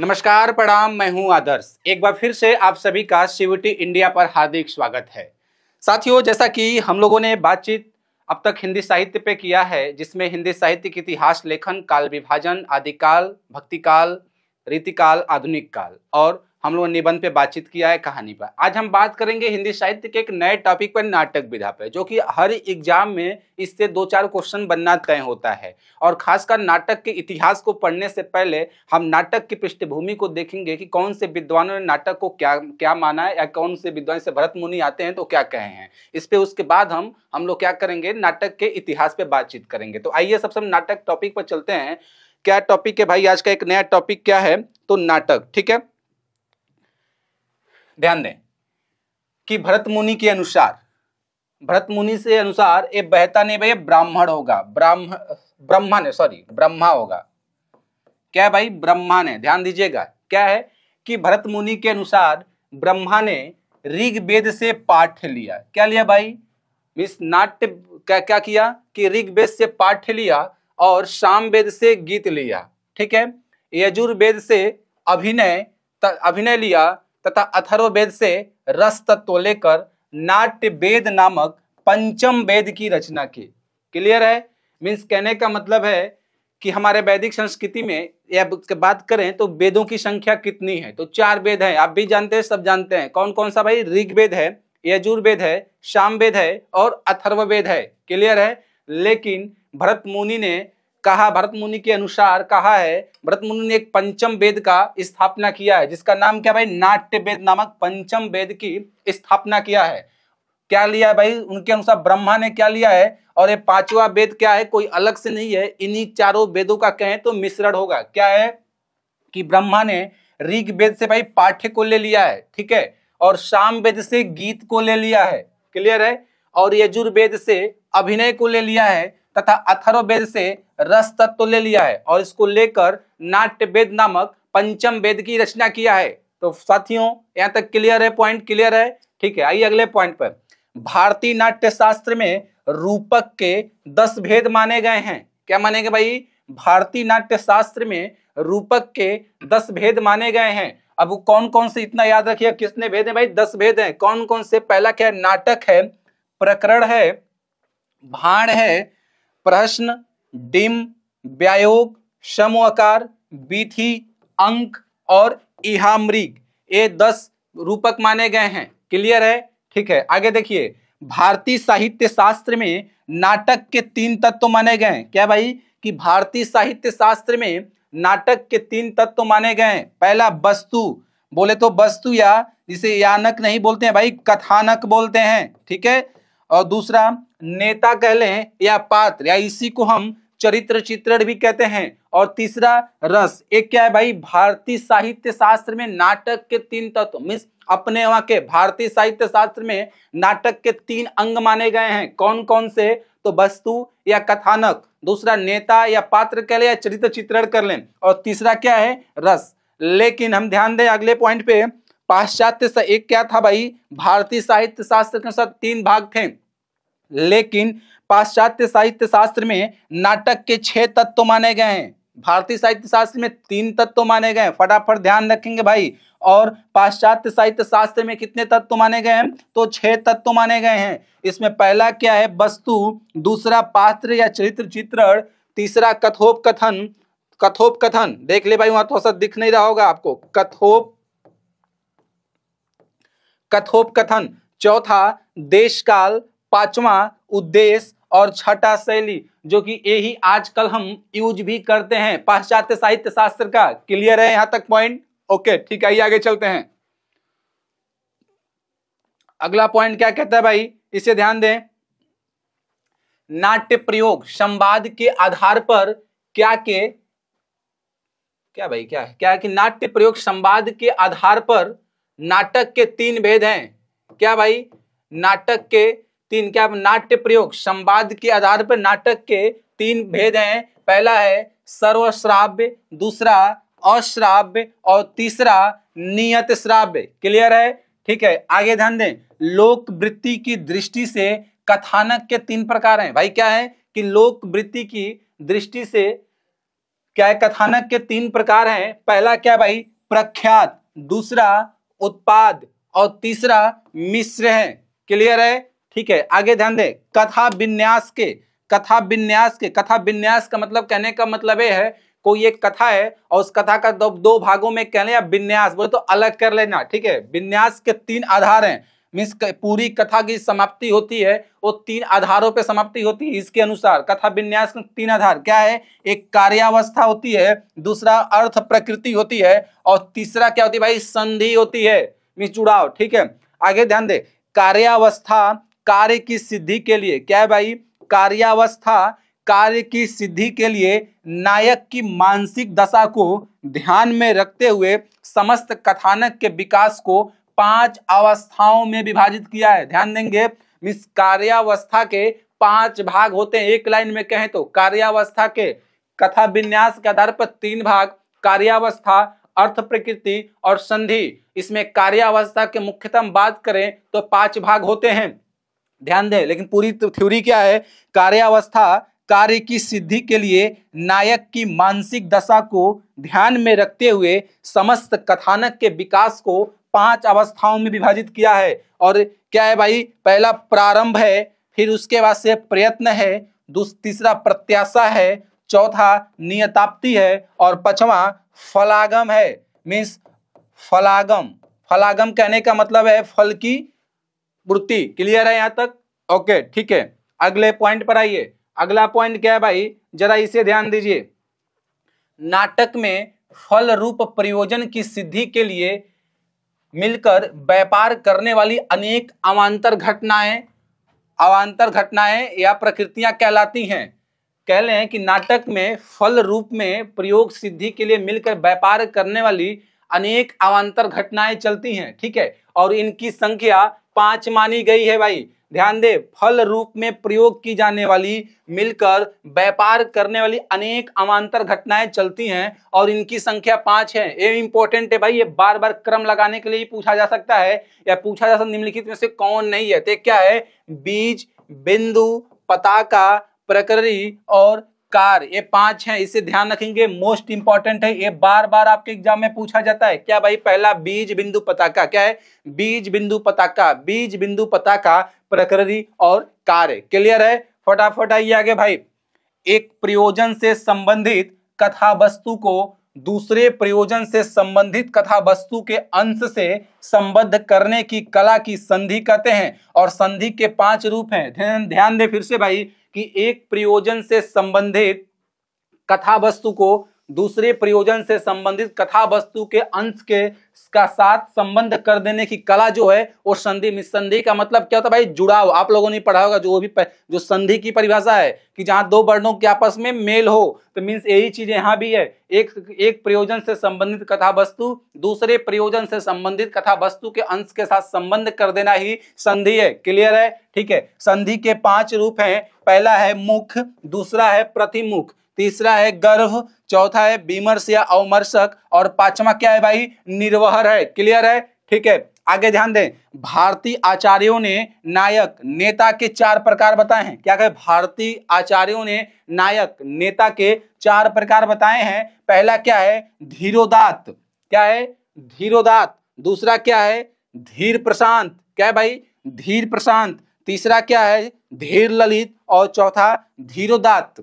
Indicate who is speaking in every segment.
Speaker 1: नमस्कार प्रणाम मैं हूं आदर्श एक बार फिर से आप सभी का सीवीटी इंडिया पर हार्दिक स्वागत है साथियों जैसा कि हम लोगों ने बातचीत अब तक हिंदी साहित्य पे किया है जिसमें हिंदी साहित्य के इतिहास लेखन काल विभाजन आदिकाल भक्तिकाल रीतिकाल आधुनिक काल और हम लोगों ने निबंध पे बातचीत किया है कहानी पर आज हम बात करेंगे हिंदी साहित्य के एक नए टॉपिक पर नाटक विधा पर जो कि हर एग्जाम में इससे दो चार क्वेश्चन बनना तय होता है और खासकर नाटक के इतिहास को पढ़ने से पहले हम नाटक की पृष्ठभूमि को देखेंगे कि कौन से विद्वानों ने नाटक को क्या क्या माना है या कौन से विद्वान से भरत मुनि आते हैं तो क्या कहे हैं इस पर उसके बाद हम हम लोग क्या करेंगे नाटक के इतिहास पर बातचीत करेंगे तो आइए सबसे हम नाटक टॉपिक पर चलते हैं क्या टॉपिक है भाई आज का एक नया टॉपिक क्या है तो नाटक ठीक है ध्यान दें कि भरत मुनि के अनुसार भरत मुनि से अनुसार ये बहता नहीं भाई ब्राह्मण होगा ब्राह्म ब्रह्मण है सॉरी ब्रह्मा होगा क्या है भाई ब्रह्मा ने ध्यान दीजिएगा क्या है कि भरत मुनि के अनुसार ब्रह्मा ने ऋग वेद से पाठ लिया क्या लिया भाई मिस नाट्य क्या क्या किया कि ऋग वेद से पाठ लिया और शाम वेद से गीत लिया ठीक है यजुर्वेद से अभिनय अभिनय लिया तथा अथर्ववेद से रस तत्व लेकर नाट्य वेद नामक पंचम वेद की रचना की क्लियर है मीन्स कहने का मतलब है कि हमारे वैदिक संस्कृति में या बात करें तो वेदों की संख्या कितनी है तो चार वेद हैं आप भी जानते हैं सब जानते हैं कौन कौन सा भाई ऋग्वेद है यजुर्वेद है वेद है और अथर्ववेद है क्लियर है लेकिन भरत मुनि ने कहा भरत मुनि के अनुसार कहा है भरत मुनि ने एक पंचम वेद का स्थापना किया है जिसका नाम क्या भाई नाट्य वेद नामक पंचम वेद की स्थापना किया है क्या लिया है भाई उनके अनुसार ब्रह्मा ने क्या लिया है और ये पांचवा वेद क्या है कोई अलग से नहीं है इन्हीं चारों वेदों का कहें तो मिश्रण होगा क्या है कि ब्रह्मा ने ऋग वेद से भाई पाठ्य को ले लिया है ठीक है और शाम वेद से गीत को ले लिया है क्लियर है और यजुर्वेद से अभिनय को ले लिया है तथा अथर्ववेद से रस तत्व ले लिया है और इसको लेकर नाट्य वेद नामक पंचम वेद की रचना किया है तो साथियों यहाँ तक क्लियर है पॉइंट क्लियर है ठीक है आइए अगले पॉइंट पर भारतीय नाट्य शास्त्र में रूपक के दस भेद माने गए हैं क्या गए भाई भारतीय नाट्य शास्त्र में रूपक के दस भेद माने गए हैं अब कौन कौन से इतना याद रखिए किसने भेद है भाई दस भेद हैं कौन कौन से पहला क्या है नाटक है प्रकरण है भाण है प्रश्न डिम व्यायोग समूहकार बीथी अंक और इहामृग ये दस रूपक माने गए हैं क्लियर है ठीक है आगे देखिए भारतीय साहित्य शास्त्र में नाटक के तीन तत्व माने गए क्या भाई कि भारतीय साहित्य शास्त्र में नाटक के तीन तत्व माने गए हैं पहला वस्तु बोले तो वस्तु या जिसे यानक नहीं बोलते हैं भाई कथानक बोलते हैं ठीक है और दूसरा नेता कह लें या पात्र या इसी को हम चरित्र चित्रण भी कहते हैं और तीसरा रस एक क्या है भाई भारतीय साहित्य शास्त्र में नाटक के तीन तत्व मीन्स अपने वहां के भारतीय साहित्य शास्त्र में नाटक के तीन अंग माने गए हैं कौन कौन से तो वस्तु या कथानक दूसरा नेता या पात्र कह लें या चरित्र चित्रण कर लें और तीसरा क्या है रस लेकिन हम ध्यान दें अगले पॉइंट पे पाश्चात्य एक क्या था भाई भारतीय साहित्य शास्त्र के साथ तीन भाग थे लेकिन पाश्चात्य साहित्य शास्त्र में नाटक के छह तत्व तो माने गए हैं भारतीय साहित्य शास्त्र में तीन तत्व तो माने गए हैं फटाफट ध्यान रखेंगे भाई और पाश्चात्य साहित्य शास्त्र में कितने तत्व तो माने गए हैं तो छह तत्व तो माने गए हैं इसमें पहला क्या है वस्तु दूसरा पात्र या चरित्र चित्रण तीसरा कथोप कथन कथोप कथन देख ले भाई वहां थोड़ा तो सा दिख नहीं रहा होगा आपको कथोप कथोप कथन चौथा देश काल पांचवा उद्देश्य और छठा शैली जो कि यही आजकल हम यूज भी करते हैं पाश्चात्य साहित्य शास्त्र का क्लियर है यहां तक पॉइंट ओके ठीक है आगे चलते हैं अगला पॉइंट क्या कहता है भाई इसे ध्यान दें नाट्य प्रयोग संवाद के आधार पर क्या के क्या भाई क्या है क्या कि नाट्य प्रयोग संवाद के आधार पर नाटक के तीन भेद हैं क्या भाई नाटक के तीन क्या नाट्य प्रयोग संवाद के आधार पर नाटक के तीन भेद हैं पहला है सर्वश्राव्य दूसरा अश्राव्य और तीसरा नियत श्राव्य क्लियर है ठीक है आगे ध्यान दें लोक वृत्ति की दृष्टि से कथानक के तीन प्रकार हैं भाई क्या है कि लोक वृत्ति की दृष्टि से क्या है कथानक के तीन प्रकार हैं पहला क्या भाई प्रख्यात दूसरा उत्पाद और तीसरा मिश्र है क्लियर है ठीक है आगे ध्यान दें कथा विन्यास के कथा विन्यास के कथा विन्यास का मतलब कहने का मतलब यह है कोई एक कथा है और उस कथा का दो, दो भागों में कह या विन्यास बोले तो अलग कर लेना ठीक है विन्यास के तीन आधार हैं मीन्स पूरी कथा की समाप्ति होती है वो तीन आधारों पे समाप्ति होती है इसके अनुसार कथा विन्यास के तीन आधार क्या है एक कार्यावस्था होती है दूसरा अर्थ प्रकृति होती है और तीसरा क्या होती है भाई संधि होती है मीन्स जुड़ाव ठीक है आगे ध्यान दे कार्यावस्था कार्य की सिद्धि के लिए क्या है भाई कार्यावस्था कार्य की सिद्धि के लिए नायक की मानसिक दशा को ध्यान में रखते हुए समस्त कथानक के विकास को पांच अवस्थाओं में विभाजित किया है ध्यान देंगे मिस कार्यावस्था के पांच भाग होते हैं एक लाइन में कहें तो कार्यावस्था के कथा विन्यास के आधार पर तीन भाग कार्यावस्था अर्थ प्रकृति और संधि इसमें कार्यावस्था के मुख्यतम बात करें तो पांच भाग होते हैं ध्यान दें लेकिन पूरी तो थ्योरी क्या है कार्यावस्था कार्य की सिद्धि के लिए नायक की मानसिक दशा को ध्यान में रखते हुए समस्त कथानक के विकास को पांच अवस्थाओं में विभाजित किया है और क्या है भाई पहला प्रारंभ है फिर उसके बाद से प्रयत्न है तीसरा प्रत्याशा है चौथा नियताप्ति है और पचवा फलागम है मीन्स फलागम फलागम कहने का मतलब है फल की वृत्ति क्लियर है यहाँ तक ओके ठीक है अगले पॉइंट पर आइए अगला पॉइंट क्या है भाई जरा इसे ध्यान दीजिए नाटक में फल रूप प्रयोजन की सिद्धि के लिए मिलकर व्यापार करने वाली अनेक अवान्तर घटनाएं अवान्तर घटनाएं या प्रकृतियां कहलाती हैं कह लें कि नाटक में फल रूप में प्रयोग सिद्धि के लिए मिलकर व्यापार करने वाली अनेक अवान्तर घटनाएं चलती हैं ठीक है और इनकी संख्या पांच मानी गई है भाई ध्यान दे फल रूप में प्रयोग की जाने वाली मिलकर व्यापार करने वाली अनेक अमांतर घटनाएं चलती हैं और इनकी संख्या पांच है ये इंपॉर्टेंट है भाई ये बार बार क्रम लगाने के लिए पूछा जा सकता है या पूछा जा सकता निम्नलिखित में से कौन नहीं है तो क्या है बीज बिंदु पताका प्रकरी और कार ये पांच है इसे ध्यान रखेंगे मोस्ट इंपॉर्टेंट है ये बार बार आपके एग्जाम में पूछा जाता है क्या भाई पहला बीज बिंदु पताका क्या है बीज बिंदु पताका बीज बिंदु पताका प्रकृति और कार्य क्लियर है फटाफट आइए आगे भाई एक प्रयोजन से संबंधित कथा वस्तु को दूसरे प्रयोजन से संबंधित कथा वस्तु के अंश से संबद्ध करने की कला की संधि कहते हैं और संधि के पांच रूप हैं ध्यान दे फिर से भाई कि एक प्रयोजन से संबंधित कथा वस्तु को दूसरे प्रयोजन से संबंधित कथा वस्तु के अंश के का साथ संबंध कर देने की कला जो है वो संधि संधि का मतलब क्या होता है भाई जुड़ाव आप लोगों ने पढ़ा होगा जो भी जो संधि की परिभाषा है कि जहां दो वर्णों के आपस में मेल हो तो मीन्स यही चीज यहाँ भी है एक एक प्रयोजन से संबंधित कथा वस्तु दूसरे प्रयोजन से संबंधित कथा वस्तु के अंश के साथ संबंध कर देना ही संधि है क्लियर है ठीक है संधि के पांच रूप है पहला है मुख दूसरा है प्रतिमुख तीसरा है गर्भ चौथा है विमर्श या अवमर्शक और पांचवा क्या है भाई निर्वहर है क्लियर है ठीक है आगे ध्यान दें भारतीय आचार्यों ने नायक नेता के चार प्रकार बताए हैं क्या कहे भारतीय आचार्यों ने नायक नेता के चार प्रकार बताए हैं पहला क्या है धीरोदात क्या है धीरोदात दूसरा क्या है धीर प्रशांत क्या है भाई धीर प्रशांत तीसरा क्या है धीर ललित और चौथा धीरोदात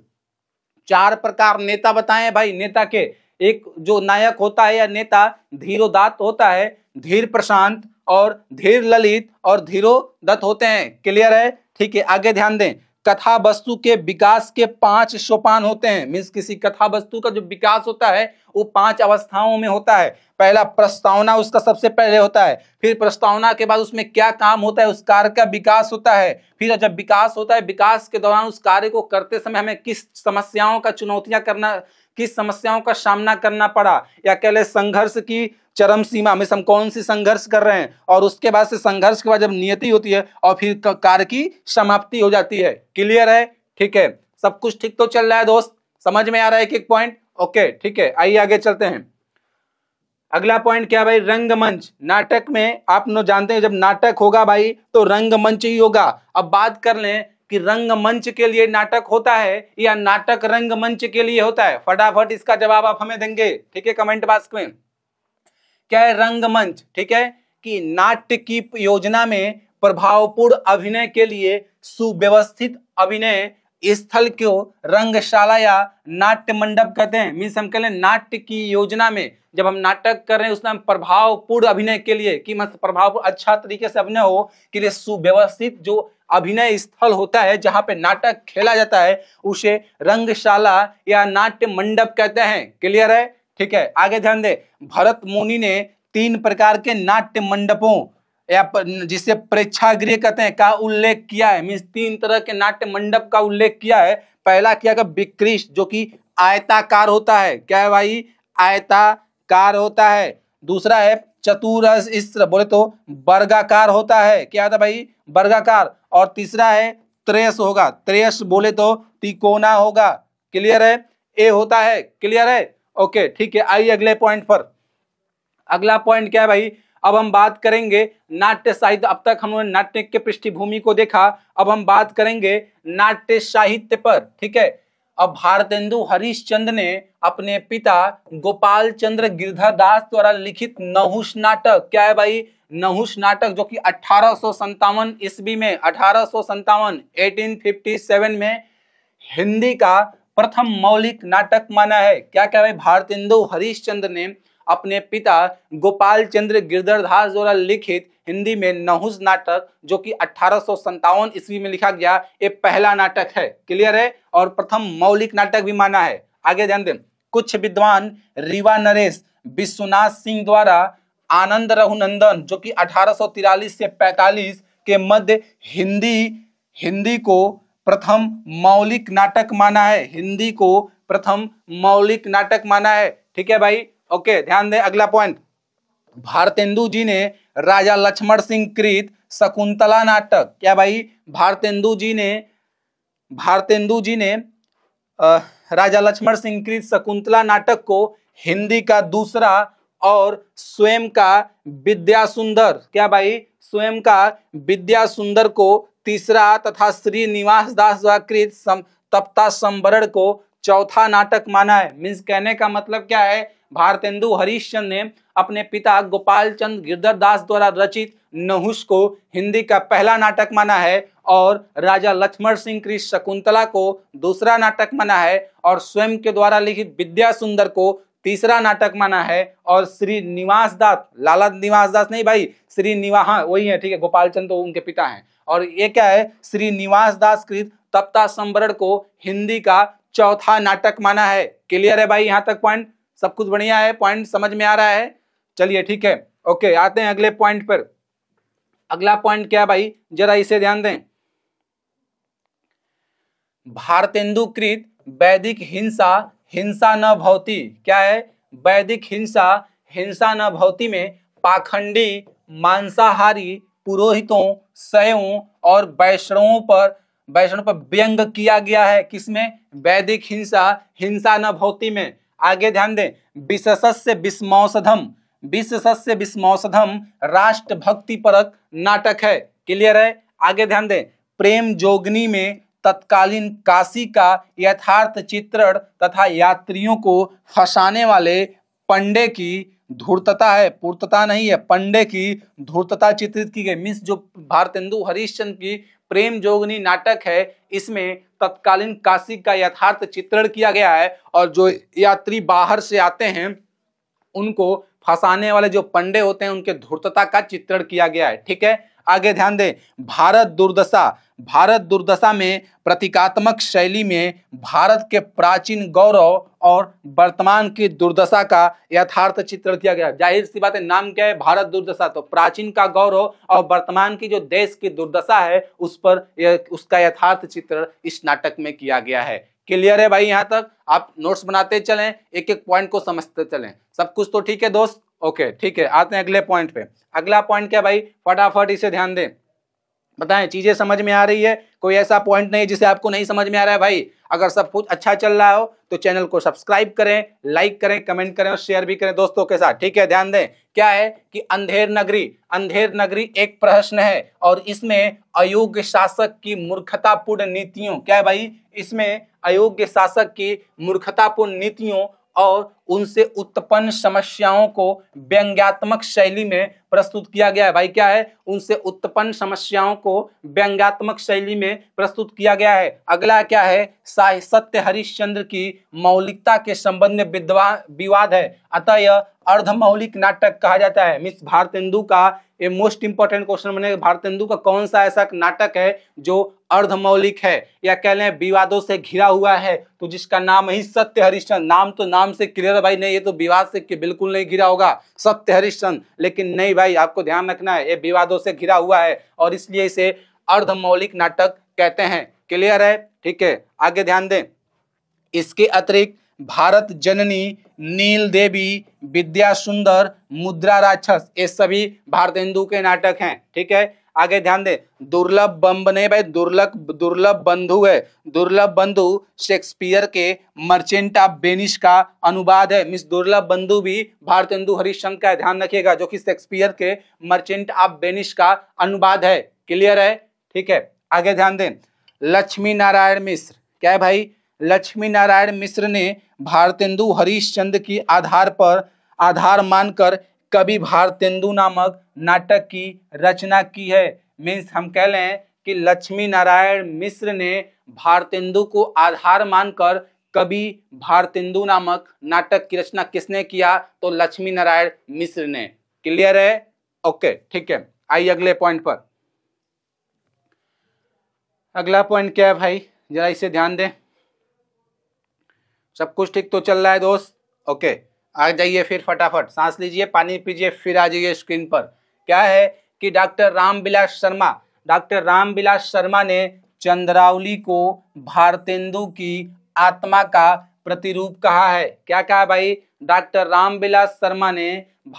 Speaker 1: चार प्रकार नेता बताए भाई नेता के एक जो नायक होता है या नेता धीरोदात होता है धीर प्रशांत और धीर ललित और धीरोदत्त होते हैं क्लियर है ठीक है आगे ध्यान दें कथा वस्तु के विकास के पांच सोपान होते हैं मीन्स किसी कथा वस्तु का जो विकास होता है वो पांच अवस्थाओं में होता है पहला प्रस्तावना उसका सबसे पहले होता है फिर प्रस्तावना के बाद उसमें क्या काम होता है उस कार्य का विकास होता है फिर जब विकास होता है विकास के दौरान उस कार्य को करते समय हमें किस समस्याओं का चुनौतियां करना किस समस्याओं का सामना करना पड़ा या कहले संघर्ष की चरम सीमा में हम कौन सी संघर्ष कर रहे हैं और उसके बाद से संघर्ष के बाद जब नियति होती है और फिर कार्य की समाप्ति हो जाती है क्लियर है ठीक है सब कुछ ठीक तो चल रहा है दोस्त समझ में आ रहा है एक एक पॉइंट ओके ठीक है आइए आगे चलते हैं अगला पॉइंट क्या भाई रंगमंच नाटक में आप लोग जानते हैं जब नाटक होगा भाई तो रंगमंच ही होगा अब बात कर लें कि रंगमंच के लिए नाटक होता है या नाटक रंगमंच के लिए होता है फटाफट इसका जवाब आप हमें देंगे ठीक है कमेंट बॉक्स में क्या है रंगमंच ठीक है कि नाट्य की योजना में प्रभावपूर्ण अभिनय के लिए सुव्यवस्थित अभिनय स्थल को रंगशाला या नाट्य मंडप कहते हैं मीन्स हम कह लें नाट्य की योजना में जब हम नाटक कर रहे हैं उसमें प्रभावपूर्ण अभिनय के लिए कि मत प्रभावपूर्ण अच्छा तरीके से अभिनय हो के लिए सुव्यवस्थित जो अभिनय स्थल होता है जहां पे नाटक खेला जाता है उसे रंगशाला या नाट्य मंडप कहते हैं क्लियर है ठीक है आगे ध्यान दे भरत मुनि ने तीन प्रकार के नाट्य मंडपों या जिसे प्रेक्षागृह कहते हैं का उल्लेख किया है मीन्स तीन तरह के नाट्य मंडप का उल्लेख किया है पहला किया गया विकृष जो कि आयताकार होता है क्या है भाई आयताकार होता है दूसरा है चतुरस बोले तो वर्गाकार होता है क्या होता है भाई वर्गाकार और तीसरा है त्रेस होगा त्रेस बोले तो तिकोना होगा क्लियर है ए होता है क्लियर है ओके ठीक है आइए अगले पॉइंट पर अगला पॉइंट क्या है भाई अब हम बात करेंगे नाट्य साहित्य अब तक हमने नाट्य के पृष्ठभूमि को देखा अब हम बात करेंगे नाट्य साहित्य पर ठीक है अब भारतेंदु हरिश्चंद्र ने अपने पिता गोपाल चंद्र गिरधर दास द्वारा लिखित नहुष नाटक क्या है भाई नहुष नाटक जो कि अठारह ईस्वी में अठारह 1857 में हिंदी का प्रथम मौलिक नाटक माना है क्या क्या भाई भारतेंदु हरिश्चंद्र ने अपने पिता गोपाल चंद्र गिरधरधार द्वारा लिखित हिंदी में नहुस नाटक जो कि अठारह ईस्वी में लिखा गया ये पहला नाटक है क्लियर है और प्रथम मौलिक नाटक भी माना है आगे ध्यान दें कुछ विद्वान रीवा नरेश विश्वनाथ सिंह द्वारा आनंद रघुनंदन जो कि अठारह से 45 के मध्य हिंदी हिंदी को प्रथम मौलिक नाटक माना है हिंदी को प्रथम मौलिक नाटक माना है ठीक है भाई ओके ध्यान दें अगला पॉइंट भारतेंदु जी ने राजा लक्ष्मण सिंह कृत शकुंतला नाटक क्या भाई भारतेंदु जी ने भारतेंदु जी ने आ, राजा लक्ष्मण सिंह कृत शकुंतला नाटक को हिंदी का दूसरा और स्वयं का विद्या सुंदर क्या भाई स्वयं का विद्या सुंदर को तीसरा तथा श्री निवास दास द्वाकृत तप्ता संवरण को चौथा नाटक माना है मीन्स कहने का मतलब क्या है भारतेंदु हरीशचंद ने अपने पिता गोपाल चंद गिरधर दास द्वारा रचित नहुष को हिंदी का पहला नाटक माना है और राजा लक्ष्मण सिंह कृष्ण शकुंतला को दूसरा नाटक माना है और स्वयं के द्वारा लिखित विद्या सुंदर को तीसरा नाटक माना है और श्री निवास दास लाला निवास दास नहीं भाई श्री निवा हाँ वही है ठीक है गोपाल चंद तो उनके पिता हैं और ये क्या है श्री निवास दास कृत तप्ता संबरण को हिंदी का चौथा नाटक माना है क्लियर है भाई यहाँ तक पॉइंट सब कुछ बढ़िया है पॉइंट समझ में आ रहा है चलिए ठीक है ओके आते हैं अगले पॉइंट पर अगला पॉइंट क्या भाई जरा इसे ध्यान दें भारतेंदु कृत वैदिक हिंसा हिंसा न भौती क्या है वैदिक हिंसा हिंसा न भौती में पाखंडी मांसाहारी पुरोहितों सयों और वैष्णवों पर वैष्णव पर व्यंग किया गया है किसमें वैदिक हिंसा हिंसा न भौती में आगे ध्यान दें विशस्य विस्मौषधम विशस्य विस्मौषधम राष्ट्र भक्ति परक नाटक है क्लियर है आगे ध्यान दें प्रेम जोगनी में तत्कालीन काशी का यथार्थ चित्रण तथा यात्रियों को फंसाने वाले पंडे की धूर्तता है पूर्तता नहीं है पंडे की धूर्तता चित्रित की गई मिस जो भारतेंदु हरीशचंद की प्रेम जोगनी नाटक है इसमें तत्कालीन काशी का यथार्थ चित्रण किया गया है और जो यात्री बाहर से आते हैं उनको फंसाने वाले जो पंडे होते हैं उनके धूर्तता का चित्रण किया गया है ठीक है आगे ध्यान दें भारत दुर्दशा भारत दुर्दशा में प्रतीकात्मक शैली में भारत के प्राचीन गौरव और वर्तमान की दुर्दशा का यथार्थ चित्र दिया गया जाहिर सी बात है नाम क्या है भारत दुर्दशा तो प्राचीन का गौरव और वर्तमान की जो देश की दुर्दशा है उस पर उसका यथार्थ चित्र इस नाटक में किया गया है क्लियर है भाई यहाँ तक आप नोट्स बनाते चलें एक एक पॉइंट को समझते चलें सब कुछ तो ठीक है दोस्त ओके ठीक है आते हैं अगले पॉइंट पे अगला पॉइंट क्या भाई फटाफट इसे ध्यान दें बताएं चीज़ें समझ में आ रही है कोई ऐसा पॉइंट नहीं जिसे आपको नहीं समझ में आ रहा है भाई अगर सब कुछ अच्छा चल रहा हो तो चैनल को सब्सक्राइब करें लाइक करें कमेंट करें और शेयर भी करें दोस्तों के साथ ठीक है ध्यान दें क्या है कि अंधेर नगरी अंधेर नगरी एक प्रश्न है और इसमें अयोग्य शासक की मूर्खतापूर्ण नीतियों क्या है भाई इसमें अयोग्य शासक की मूर्खतापूर्ण नीतियों और उनसे उत्पन्न समस्याओं को व्यंग्यात्मक शैली में प्रस्तुत किया गया है भाई क्या है उनसे उत्पन्न समस्याओं को व्यंग्यात्मक शैली में प्रस्तुत किया गया है अगला क्या है साहित्य हरिश्चंद्र की मौलिकता के संबंध में विवाद है अतः यह अर्धमौलिक नाटक कहा जाता है मिस भारतेंदु का ये मोस्ट इंपॉर्टेंट क्वेश्चन बने भारतेंदु का कौन सा ऐसा नाटक है जो अर्धमौलिक है या कह लें विवादों से घिरा हुआ है तो जिसका नाम ही सत्य हरिश्चंद नाम तो नाम से क्लियर है भाई नहीं ये तो विवाद से बिल्कुल नहीं घिरा होगा सत्य हरिश्चंद लेकिन नहीं भाई आपको ध्यान रखना है ये विवादों से घिरा हुआ है और इसलिए इसे अर्धमौलिक नाटक कहते हैं क्लियर है ठीक है आगे ध्यान दें इसके अतिरिक्त भारत जननी नील देवी विद्या सुंदर मुद्रा राक्षस ये सभी भारत हिंदू के नाटक हैं ठीक है आगे ध्यान दे दुर्लभ बम्ब नहीं भाई दुर्लभ दुर्लभ बंधु है दुर्लभ बंधु शेक्सपियर के मर्चेंट ऑफ बेनिश का अनुवाद है मिस दुर्लभ बंधु भी भारत हिंदू हरिशंकर का ध्यान रखिएगा जो कि शेक्सपियर के मर्चेंट ऑफ बेनिश का अनुवाद है क्लियर है ठीक है आगे ध्यान दें लक्ष्मी नारायण मिश्र क्या है भाई लक्ष्मी नारायण मिश्र ने भारतेंदु चंद की आधार पर आधार मानकर कवि भारतेंदु नामक नाटक की रचना की है मीन्स हम कह लें कि लक्ष्मी नारायण मिश्र ने भारतेंदु को आधार मानकर कवि भारतेंदु नामक नाटक की रचना किसने किया तो लक्ष्मी नारायण मिश्र ने क्लियर है ओके ठीक है आइए अगले पॉइंट पर अगला पॉइंट क्या है भाई जरा इसे ध्यान दें सब कुछ ठीक तो चल रहा है दोस्त ओके आ जाइए फिर फटाफट सांस लीजिए पानी पीजिए फिर आ जाइए स्क्रीन पर क्या है कि डॉक्टर राम बिलास शर्मा डॉक्टर राम बिलास शर्मा ने चंद्रावली को भारतेंदु की आत्मा का प्रतिरूप कहा है क्या कहा भाई डॉक्टर राम बिलास शर्मा ने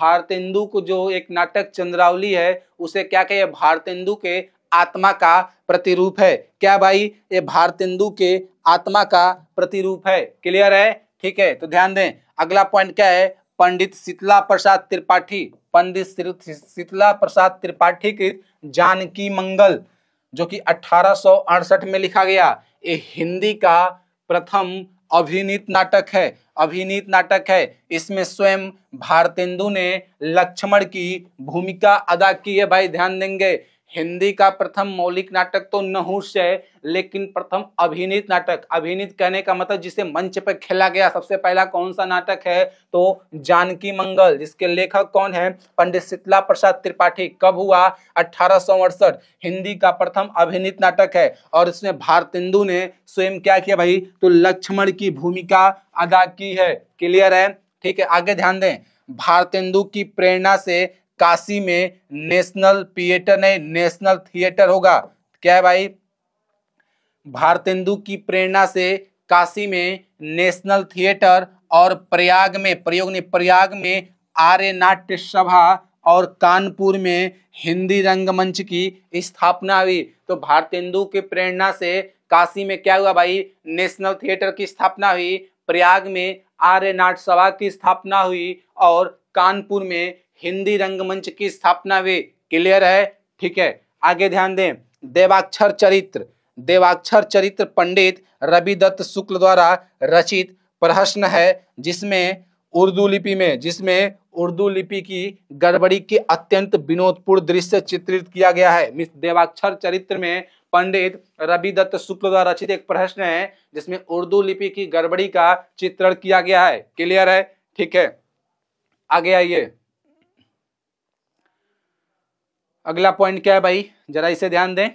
Speaker 1: भारतेंदु को जो एक नाटक चंद्रावली है उसे क्या कहे भारतेंदु के आत्मा का प्रतिरूप है क्या भाई ये भारतेंदु के आत्मा का प्रतिरूप है क्लियर है ठीक है तो ध्यान दें अगला पॉइंट क्या है पंडित शीतला प्रसाद त्रिपाठी पंडित शीतला प्रसाद त्रिपाठी की जानकी मंगल जो कि अठारह में लिखा गया ये हिंदी का प्रथम अभिनीत नाटक है अभिनीत नाटक है इसमें स्वयं भारतेंदु ने लक्ष्मण की भूमिका अदा की है भाई ध्यान देंगे हिंदी का प्रथम मौलिक नाटक तो नहुष है लेकिन प्रथम अभिनीत नाटक अभिनीत कहने का मतलब जिसे मंच पर खेला गया सबसे पहला कौन सा नाटक है तो जानकी मंगल जिसके लेखक कौन है पंडित शीतला प्रसाद त्रिपाठी कब हुआ अठारह हिंदी का प्रथम अभिनीत नाटक है और इसमें भारतेंदु ने स्वयं क्या किया भाई तो लक्ष्मण की भूमिका अदा की है क्लियर है ठीक है आगे ध्यान दें भारतेंदु की प्रेरणा से काशी में नेशनल थिएटर नहीं नेशनल थिएटर होगा क्या है भाई भारतेंदु की प्रेरणा से काशी में नेशनल थिएटर और प्रयाग में प्रयोग ने प्रयाग में आर्य नाट्य सभा और कानपुर में हिंदी रंगमंच की स्थापना हुई तो भारतेंदु की प्रेरणा से काशी में क्या हुआ भाई नेशनल थिएटर की स्थापना हुई प्रयाग में आर्य नाट्य सभा की स्थापना हुई और कानपुर में हिंदी रंगमंच की स्थापना हुई क्लियर है ठीक है आगे ध्यान दें देवाक्षर चरित्र देवाक्षर चरित्र पंडित रविदत्त शुक्ल द्वारा रचित प्रश्न है जिसमें उर्दू लिपि में जिसमें उर्दू लिपि की गड़बड़ी के अत्यंत विनोदपूर्ण दृश्य चित्रित किया गया है देवाक्षर चरित्र में पंडित रविदत्त शुक्ल द्वारा रचित एक प्रश्न है जिसमें उर्दू लिपि की गड़बड़ी का चित्रण किया गया है क्लियर है ठीक है आगे आइए अगला पॉइंट क्या है भाई जरा इसे ध्यान दें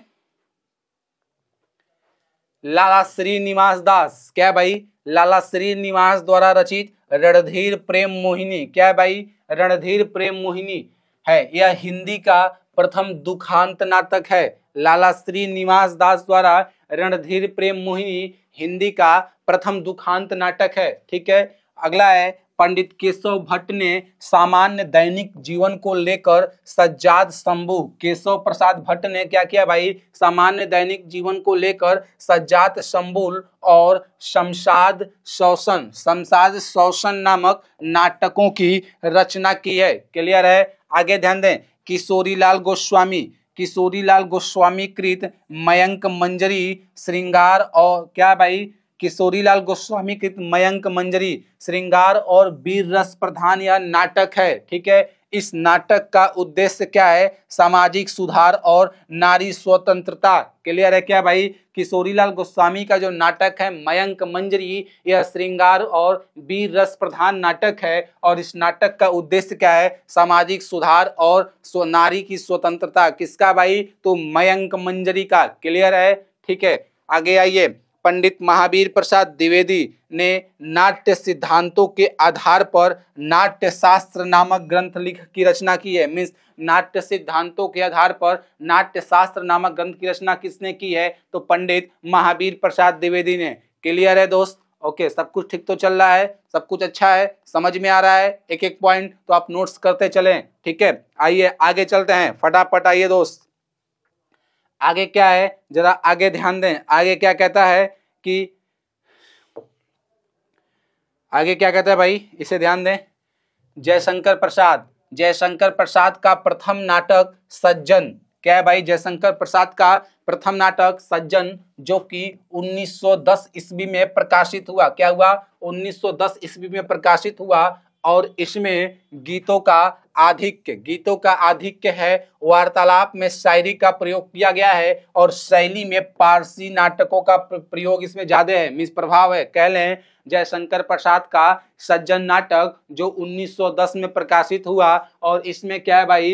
Speaker 1: लाला श्रीनिवास दास क्या है भाई लाला श्रीनिवास द्वारा रचित रणधीर प्रेम मोहिनी क्या है भाई रणधीर प्रेम मोहिनी है यह हिंदी का प्रथम दुखांत नाटक है लाला श्रीनिवास दास द्वारा रणधीर प्रेम मोहिनी हिंदी का प्रथम दुखांत नाटक है ठीक है अगला है पंडित केशव भट्ट ने सामान्य दैनिक जीवन को लेकर सज्जाद शंभू केशव प्रसाद भट्ट ने क्या किया भाई सामान्य दैनिक जीवन को लेकर सज्जात शंबुल और शमशाद शोषण शमशाद शोषण नामक नाटकों की रचना की है क्लियर है आगे ध्यान दें किशोरीलाल गोस्वामी किशोरीलाल गोस्वामी कृत मयंक मंजरी श्रृंगार और क्या भाई किशोरीलाल गोस्वामी कृत मयंक मंजरी श्रृंगार और वीर रस प्रधान यह नाटक है ठीक है इस नाटक का उद्देश्य क्या है सामाजिक सुधार और नारी स्वतंत्रता क्लियर है क्या भाई किशोरीलाल गोस्वामी का जो नाटक है मयंक मंजरी यह श्रृंगार और वीर रस प्रधान नाटक है और इस नाटक का उद्देश्य क्या है सामाजिक सुधार और नारी की स्वतंत्रता किसका भाई तो मयंक मंजरी का क्लियर है ठीक है आगे आइए पंडित महावीर प्रसाद द्विवेदी ने नाट्य सिद्धांतों के आधार पर नाट्य शास्त्र नामक ग्रंथ लिख की रचना की है मीन्स नाट्य सिद्धांतों के आधार पर नाट्य शास्त्र नामक ग्रंथ की रचना किसने की है तो पंडित महावीर प्रसाद द्विवेदी ने क्लियर है दोस्त ओके सब कुछ ठीक तो चल रहा है सब कुछ अच्छा है समझ में आ रहा है एक एक पॉइंट तो आप नोट्स करते चलें ठीक है आइए आगे चलते हैं फटाफट आइए दोस्त आगे क्या है जरा आगे ध्यान दें आगे क्या कहता है कि आगे क्या कहता है भाई इसे ध्यान दें जयशंकर प्रसाद जयशंकर प्रसाद का प्रथम नाटक सज्जन क्या है भाई जयशंकर प्रसाद का प्रथम नाटक सज्जन जो कि 1910 सौ ईस्वी में प्रकाशित हुआ क्या हुआ 1910 सौ ईस्वी में प्रकाशित हुआ और इसमें गीतों का आधिक्य गीतों का आधिक्य है वार्तालाप में शायरी का प्रयोग किया गया है और शैली में पारसी नाटकों का प्रयोग इसमें ज्यादा है मिस प्रभाव है कह लें जयशंकर प्रसाद का सज्जन नाटक जो 1910 में प्रकाशित हुआ और इसमें क्या है भाई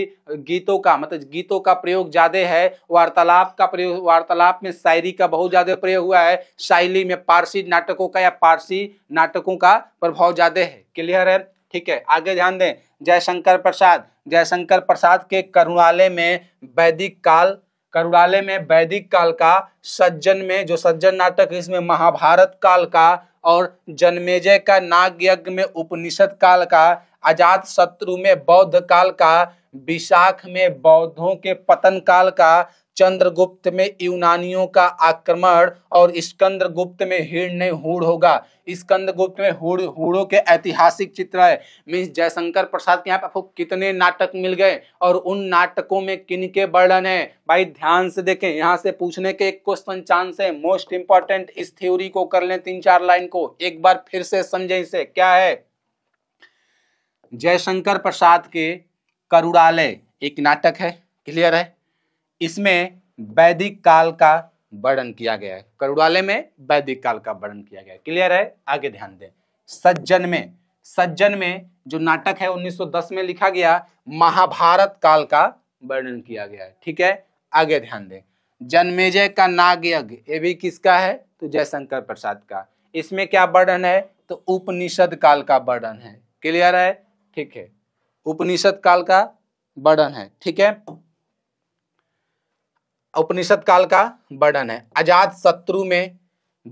Speaker 1: गीतों का मतलब गीतों का प्रयोग ज्यादा है वार्तालाप का प्रयोग वार्तालाप में शायरी का बहुत ज्यादा प्रयोग हुआ है शैली में पारसी नाटकों का या पारसी नाटकों का प्रभाव ज्यादा है क्लियर है ठीक है आगे ध्यान दें जयशंकर प्रसाद जयशंकर प्रसाद के करुणालय में वैदिक काल करुणालय में वैदिक काल का सज्जन में जो सज्जन नाटक इसमें महाभारत काल का और जन्मेजय का नाग यज्ञ में उपनिषद काल का अजात शत्रु में बौद्ध काल का विशाख में बौद्धों के पतन काल का चंद्रगुप्त में यूनानियों का आक्रमण और स्कंदगुप्त में हिरण्य हुड़ होगा स्कंदगुप्त में हुड़ हुड़ों के ऐतिहासिक चित्र है मीन्स जयशंकर प्रसाद के यहाँ पर आपको कितने नाटक मिल गए और उन नाटकों में किन के वर्णन है भाई ध्यान से देखें यहाँ से पूछने के एक क्वेश्चन चांस है मोस्ट इंपॉर्टेंट इस थ्योरी को कर लें तीन चार लाइन को एक बार फिर से समझे इसे क्या है जयशंकर प्रसाद के करुणालय एक नाटक है क्लियर है इसमें वैदिक काल का वर्णन किया गया है करुणालय में वैदिक काल का वर्णन किया गया है क्लियर है आगे ध्यान दें सज्जन में सज्जन में जो नाटक है 1910 में लिखा गया महाभारत काल का वर्णन किया गया है ठीक है आगे ध्यान दें जन्मेजय का नाग यज्ञ ये भी किसका है तो जयशंकर प्रसाद का इसमें क्या वर्णन है तो उपनिषद काल का वर्णन है क्लियर है ठीक है उपनिषद काल का वर्णन है ठीक है उपनिषद काल का वर्णन है आजाद शत्रु में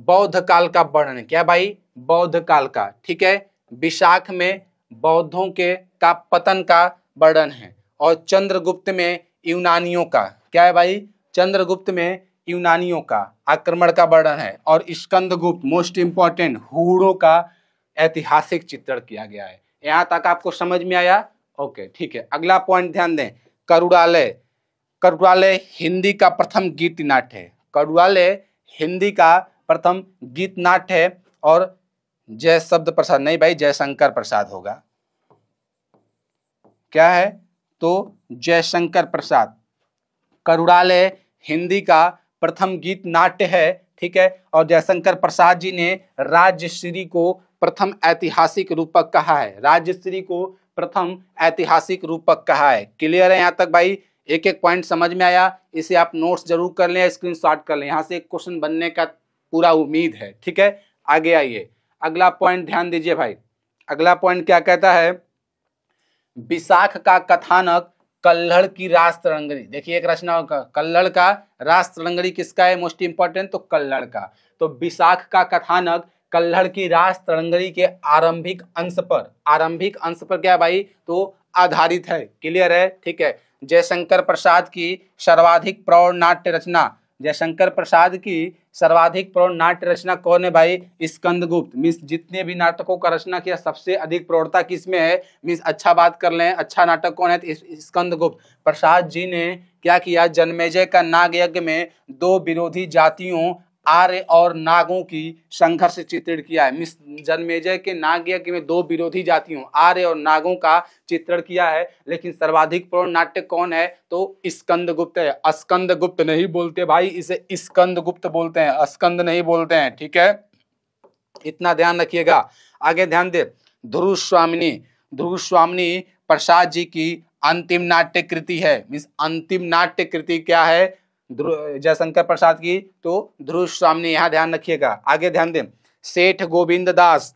Speaker 1: बौद्ध काल का वर्णन क्या भाई बौद्ध काल का ठीक है विशाख में बौद्धों के का पतन का वर्णन है और चंद्रगुप्त में यूनानियों का क्या है भाई चंद्रगुप्त में यूनानियों का आक्रमण का वर्णन है और स्कंदगुप्त मोस्ट इंपॉर्टेंट हुड़ों का ऐतिहासिक चित्रण किया गया है यहाँ तक आपको समझ में आया ओके ठीक है अगला पॉइंट ध्यान दें करुड़ालय करुड़ालय हिंदी का प्रथम गीत नाट्य है करुड़ालय हिंदी का प्रथम गीत नाट्य है और जय शब्द प्रसाद नहीं भाई जयशंकर प्रसाद होगा क्या है तो जयशंकर प्रसाद करुड़ालय हिंदी का प्रथम गीत नाट्य है ठीक है और जयशंकर प्रसाद जी ने राजश्री को प्रथम ऐतिहासिक रूपक कहा है राज्यश्री को प्रथम ऐतिहासिक रूपक कहा है क्लियर है यहाँ तक भाई एक एक पॉइंट समझ में आया इसे आप नोट्स जरूर कर लें स्क्रीन कर लें यहाँ से क्वेश्चन बनने का पूरा उम्मीद है ठीक है आगे आइए अगला पॉइंट ध्यान दीजिए भाई अगला पॉइंट क्या कहता है विशाख का कथानक कल्लड़ की रास तरंगरी देखिए एक रचना का कल्लड़ का रास तरंगरी किसका है मोस्ट इंपॉर्टेंट तो कल्लड़ का तो विशाख का कथानक कल्हड़ की रास तरंगरी के आरंभिक अंश पर आरंभिक अंश पर क्या भाई तो आधारित है क्लियर है ठीक है जयशंकर प्रसाद की सर्वाधिक प्रौढ़ नाट्य रचना जयशंकर प्रसाद की सर्वाधिक प्रौढ़ नाट्य रचना कौन है भाई स्कंदगुप्त मीन्स जितने भी नाटकों का रचना किया सबसे अधिक प्रौढ़ता किसमें है मीन्स अच्छा बात कर लें अच्छा नाटक कौन है तो स्कंदगुप्त प्रसाद जी ने क्या किया जन्मेजय का नाग यज्ञ में दो विरोधी जातियों आर्य और नागों की संघर्ष चित्रण किया है मिस जनमेजय के नाग यज्ञ में दो विरोधी जातियों आर्य और नागों का चित्रण किया है लेकिन सर्वाधिक पूर्ण नाट्य कौन है तो स्कंद गुप्त है अस्कंद गुप्त नहीं बोलते भाई इसे स्कंद गुप्त बोलते हैं अस्कंद नहीं बोलते हैं ठीक है इतना ध्यान रखिएगा आगे ध्यान दे ध्रुव स्वामिनी ध्रुव स्वामिनी प्रसाद जी की अंतिम नाट्य कृति है मीन्स अंतिम नाट्य कृति क्या है जयशंकर प्रसाद की तो ध्रुव सामने यहाँ ध्यान रखिएगा आगे ध्यान दें सेठ गोविंद दास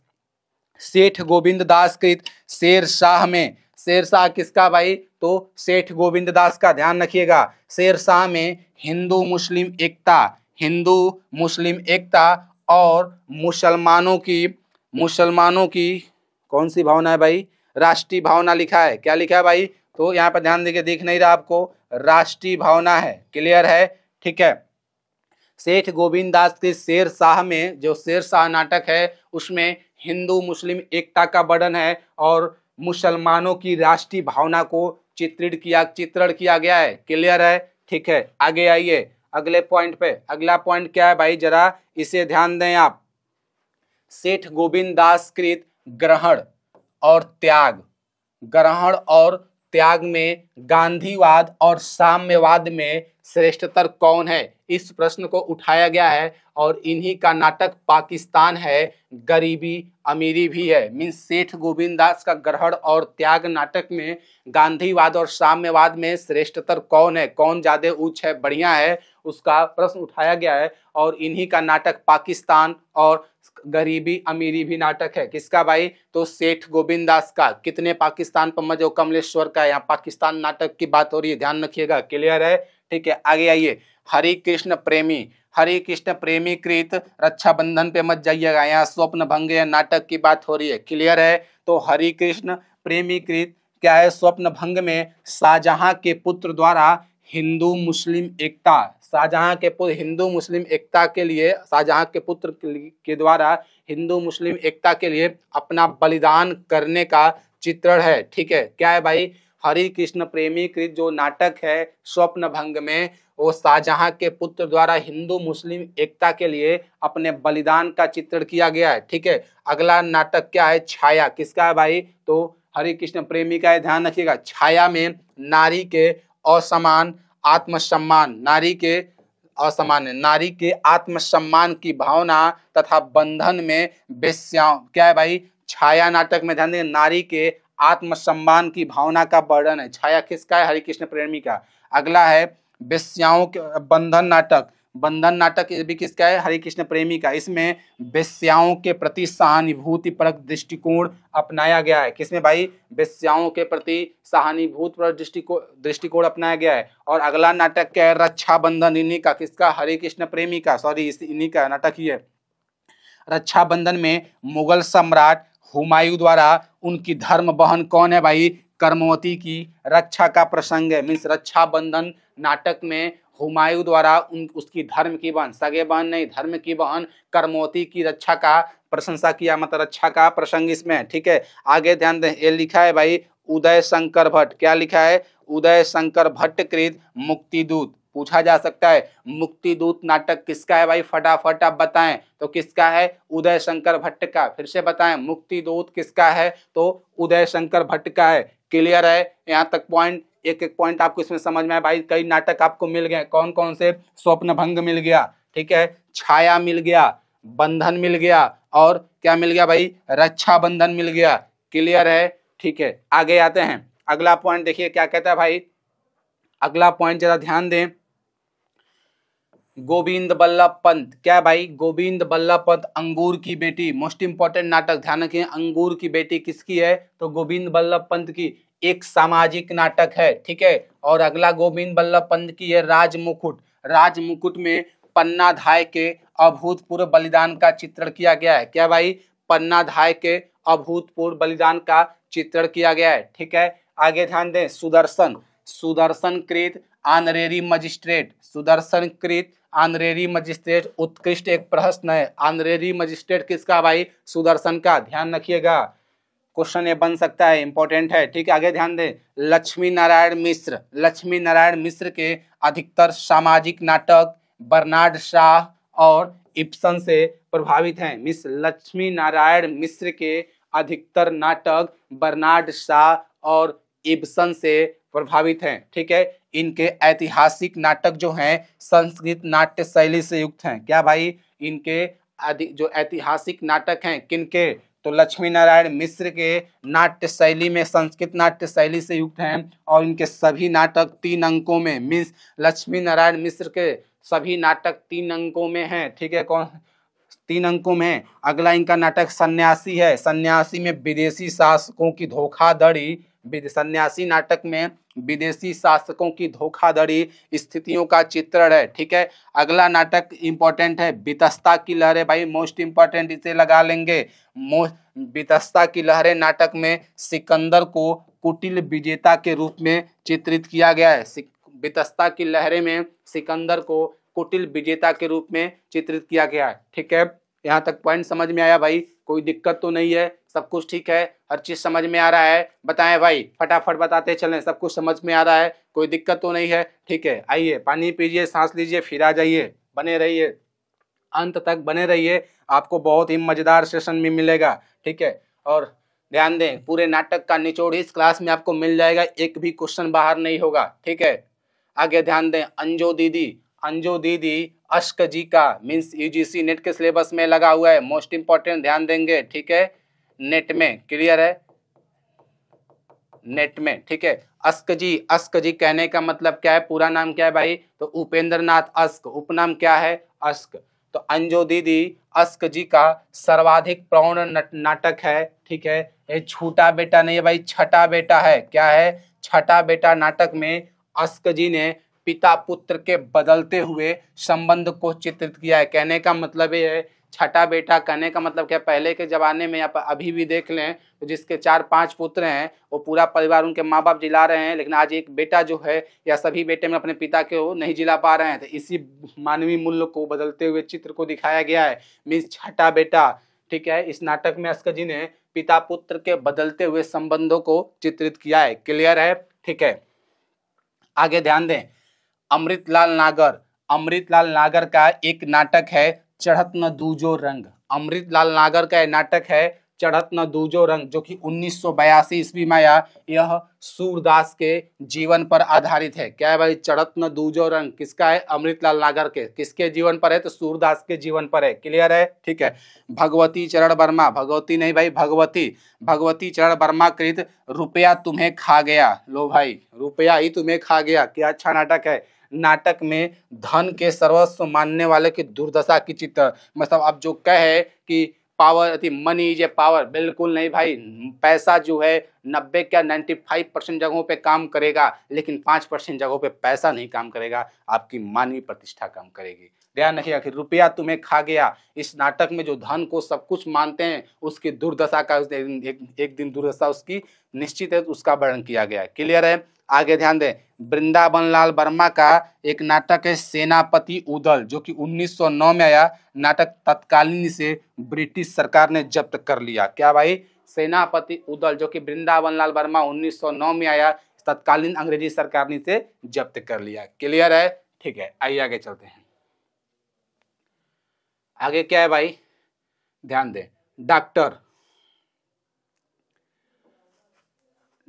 Speaker 1: सेठ गोविंद दास कृत शेर शाह में शेर शाह किसका भाई तो सेठ गोविंद दास का ध्यान रखिएगा शेर शाह में हिंदू मुस्लिम एकता हिंदू मुस्लिम एकता और मुसलमानों की मुसलमानों की कौन सी भावना है भाई राष्ट्रीय भावना लिखा है क्या लिखा है भाई तो यहाँ पर ध्यान देखिए देख नहीं रहा आपको राष्ट्रीय भावना है क्लियर है ठीक है सेठ गोविंद दास के शेर शाह में जो शेर शाह नाटक है उसमें हिंदू मुस्लिम एकता का वर्णन है और मुसलमानों की राष्ट्रीय भावना को चित्रित किया चित्रण किया गया है क्लियर है ठीक है आगे आइए अगले पॉइंट पे अगला पॉइंट क्या है भाई जरा इसे ध्यान दें आप सेठ गोविंद दास कृत ग्रहण और त्याग ग्रहण और त्याग में गांधीवाद और साम्यवाद में श्रेष्ठतर कौन है इस प्रश्न को उठाया गया है और इन्हीं का नाटक पाकिस्तान है गरीबी अमीरी भी है मीन्स सेठ गोविंद दास का ग्रहण और त्याग नाटक में गांधीवाद और साम्यवाद में श्रेष्ठतर कौन है कौन ज़्यादा उच्च है बढ़िया है उसका प्रश्न उठाया गया है और इन्हीं का नाटक पाकिस्तान और गरीबी अमीरी भी नाटक है किसका भाई तो सेठ गोविंद दास का कितने पाकिस्तान पर मजो कमलेश्वर का यहाँ पाकिस्तान नाटक की बात हो रही है ध्यान रखिएगा क्लियर है ठीक है आगे आइए हरे कृष्ण प्रेमी हरे कृष्ण प्रेमी कृत रक्षा बंधन पे मत जाइएगा यहाँ स्वप्न भंग या नाटक की बात हो रही है क्लियर है तो हरे कृष्ण प्रेमी कृत क्या है स्वप्न भंग में शाहजहां के पुत्र द्वारा हिंदू मुस्लिम एकता शाहजहां के पुत्र हिंदू मुस्लिम एकता के लिए शाहजहां के पुत्र के द्वारा हिंदू मुस्लिम एकता के लिए अपना बलिदान करने का चित्रण है ठीक है क्या है भाई हरि कृष्ण प्रेमी कृत जो नाटक है स्वप्न भंग में वो शाहजहां के पुत्र द्वारा हिंदू मुस्लिम एकता के लिए अपने बलिदान का चित्रण किया गया है ठीक है अगला नाटक क्या है छाया किसका है भाई तो हरि कृष्ण प्रेमी का ध्यान रखिएगा छाया में नारी के असमान आत्मसम्मान नारी के असमान नारी के आत्मसम्मान की भावना तथा बंधन में बेस्या क्या है भाई छाया नाटक में ध्यान दें नारी के आत्मसम्मान की भावना का वर्णन है छाया किसका है हरिकृष्ण प्रेमी का अगला है बेस्याओं के बंधन नाटक बंधन नाटक भी किसका है हरे कृष्ण प्रेमी का इसमें बेस्याओं के प्रति सहानुभूति परक दृष्टिकोण अपनाया गया है किसमें भाई बेस्याओं के प्रति सहानुभूत पर दृष्टिकोण दृष्टिकोण अपनाया गया है और अगला नाटक क्या है रक्षा बंधन इन्हीं का किसका हरे कृष्ण प्रेमी का सॉरी इन्हीं का नाटक ही है रक्षाबंधन में मुगल सम्राट हुमायूं द्वारा उनकी धर्म बहन कौन है भाई कर्मवती की रक्षा का प्रसंग है मीन्स रक्षाबंधन नाटक में हुमायूं द्वारा उन उसकी धर्म की बहन सगे बहन नहीं धर्म की बहन कर्मवती की रक्षा का प्रशंसा किया मतलब रक्षा का प्रसंग इसमें ठीक है आगे ध्यान दें ये लिखा है भाई उदय शंकर भट्ट क्या लिखा है उदय शंकर भट्ट कृत मुक्तिदूत पूछा जा सकता है मुक्ति दूत नाटक किसका है भाई फटाफट आप बताएं तो किसका है उदय शंकर भट्ट का फिर से बताएं मुक्ति दूत किसका है तो उदय शंकर भट्ट का है क्लियर है यहाँ तक पॉइंट एक एक पॉइंट आपको इसमें समझ में आए भाई कई नाटक आपको मिल गए कौन कौन से स्वप्न भंग मिल गया ठीक है छाया मिल गया बंधन मिल गया और क्या मिल गया भाई रक्षा बंधन मिल गया क्लियर है ठीक है आगे आते हैं अगला पॉइंट देखिए क्या कहता है भाई अगला पॉइंट जरा ध्यान दें गोविंद बल्लभ पंत क्या भाई गोविंद बल्लभ पंत अंगूर की बेटी मोस्ट इंपॉर्टेंट नाटक ध्यान रखिए अंगूर की बेटी किसकी है तो गोविंद बल्लभ पंत की एक सामाजिक नाटक है ठीक है और अगला गोविंद बल्लभ पंत की है राज मुकुट राज मुकुट में पन्ना धाय के अभूतपूर्व बलिदान का चित्रण किया गया है क्या भाई पन्ना धाय के अभूतपूर्व बलिदान का चित्रण किया गया है ठीक है आगे ध्यान दें सुदर्शन सुदर्शन कृत आनरेरी मजिस्ट्रेट सुदर्शन कृत आनरेरी मजिस्ट्रेट उत्कृष्ट एक प्रश्न है आनरेरी मजिस्ट्रेट किसका भाई सुदर्शन का ध्यान रखिएगा क्वेश्चन ये बन सकता है इंपॉर्टेंट है ठीक है आगे ध्यान दें लक्ष्मी नारायण मिश्र लक्ष्मी नारायण मिश्र के अधिकतर सामाजिक नाटक बर्नाड शाह और इप्सन से प्रभावित हैं मिस लक्ष्मी नारायण मिश्र के अधिकतर नाटक बर्नाड शाह और इब्सन से प्रभावित हैं ठीक है इनके ऐतिहासिक नाटक जो हैं संस्कृत नाट्य शैली से युक्त हैं क्या भाई इनके जो ऐतिहासिक नाटक हैं किनके तो लक्ष्मी नारायण मिश्र के नाट्य शैली में संस्कृत नाट्य शैली से युक्त हैं और इनके सभी नाटक तीन अंकों में मिस लक्ष्मी नारायण मिश्र के सभी नाटक तीन अंकों में हैं ठीक है कौन तीन अंकों में अगला इनका नाटक सन्यासी है सन्यासी में विदेशी शासकों की धोखाधड़ी सन्यासी नाटक में विदेशी शासकों की धोखाधड़ी स्थितियों का चित्रण है ठीक है अगला नाटक इंपॉर्टेंट है बितस्ता की लहरें भाई मोस्ट इंपॉर्टेंट इसे लगा लेंगे बितस्ता की लहरें नाटक में सिकंदर को कुटिल विजेता के रूप में चित्रित किया गया है बितस्ता की लहरें में सिकंदर को कुटिल विजेता के रूप में चित्रित किया गया है ठीक है यहाँ तक पॉइंट समझ में आया भाई कोई दिक्कत तो नहीं है सब कुछ ठीक है हर चीज़ समझ में आ रहा है बताएं भाई फटाफट बताते चलें सब कुछ समझ में आ रहा है कोई दिक्कत तो नहीं है ठीक है आइए पानी पीजिए सांस लीजिए फिर आ जाइए बने रहिए अंत तक बने रहिए आपको बहुत ही मज़ेदार सेशन भी मिलेगा ठीक है और ध्यान दें पूरे नाटक का निचोड़ इस क्लास में आपको मिल जाएगा एक भी क्वेश्चन बाहर नहीं होगा ठीक है आगे ध्यान दें अंजो दीदी अंजो दीदी अश्क जी का मीन्स यू नेट के सिलेबस में लगा हुआ है मोस्ट इंपॉर्टेंट ध्यान देंगे ठीक है नेट e में क्लियर है नेट e में ठीक है अस्क जी अस्क जी कहने का मतलब क्या है पूरा नाम क्या है भाई तो उपेंद्र नाथ अस्क उपनाम क्या है अस्क तो अंजो दीदी अस्क जी का सर्वाधिक प्रौण नाटक है ठीक है ये छोटा बेटा नहीं है भाई छठा बेटा है क्या है छठा बेटा नाटक में अस्क जी ने पिता पुत्र के बदलते हुए संबंध को चित्रित किया है कहने का मतलब ये है छठा बेटा कहने का मतलब क्या पहले के ज़माने में आप अभी भी देख लें तो जिसके चार पांच पुत्र हैं वो पूरा परिवार उनके माँ बाप जिला रहे हैं लेकिन आज एक बेटा जो है या सभी बेटे में अपने पिता के वो नहीं जिला पा रहे हैं तो इसी मानवीय मूल्य को बदलते हुए चित्र को दिखाया गया है मीन्स छठा बेटा ठीक है इस नाटक में अस्कर जी ने पिता पुत्र के बदलते हुए संबंधों को चित्रित किया है क्लियर है ठीक है आगे ध्यान दें अमृतलाल नागर अमृतलाल नागर का एक नाटक है चढ़त न दूजो रंग अमृतलाल नागर का नाटक है चढ़त न दूजो रंग जो कि उन्नीस सौ बयासी ईस्वी में आया यह सूरदास के जीवन पर आधारित है क्या है भाई चढ़त न दूजो रंग किसका है अमृतलाल नागर के किसके जीवन पर है तो सूरदास के जीवन पर है क्लियर है ठीक है भगवती चरण वर्मा भगवती नहीं भाई भगवती भगवती चरण वर्मा कृत रुपया तुम्हें खा गया लो भाई रुपया ही तुम्हें खा गया क्या अच्छा नाटक है नाटक में धन के सर्वस्व मानने वाले की दुर्दशा की चित्र मतलब अब जो कहे कि पावर अति मनी इज ए पावर बिल्कुल नहीं भाई पैसा जो है नब्बे क्या नाइन्टी फाइव परसेंट जगहों पे काम करेगा लेकिन पाँच परसेंट जगहों पे पैसा नहीं काम करेगा आपकी मानवीय प्रतिष्ठा काम करेगी ध्यान रखिएगा कि रुपया तुम्हें खा गया इस नाटक में जो धन को सब कुछ मानते हैं उसकी दुर्दशा का एक, एक दिन दुर्दशा उसकी निश्चित है उसका वर्णन किया गया क्लियर है आगे ध्यान दें वृंदावन लाल वर्मा का एक नाटक है सेनापति उदल जो कि 1909 में आया नाटक तत्कालीन से ब्रिटिश सरकार ने जब्त कर लिया क्या भाई सेनापति उदल जो कि वृंदावन लाल वर्मा 1909 में आया तत्कालीन अंग्रेजी सरकार ने से जब्त कर लिया क्लियर है ठीक है आइए आगे चलते हैं आगे क्या है भाई ध्यान दें डॉक्टर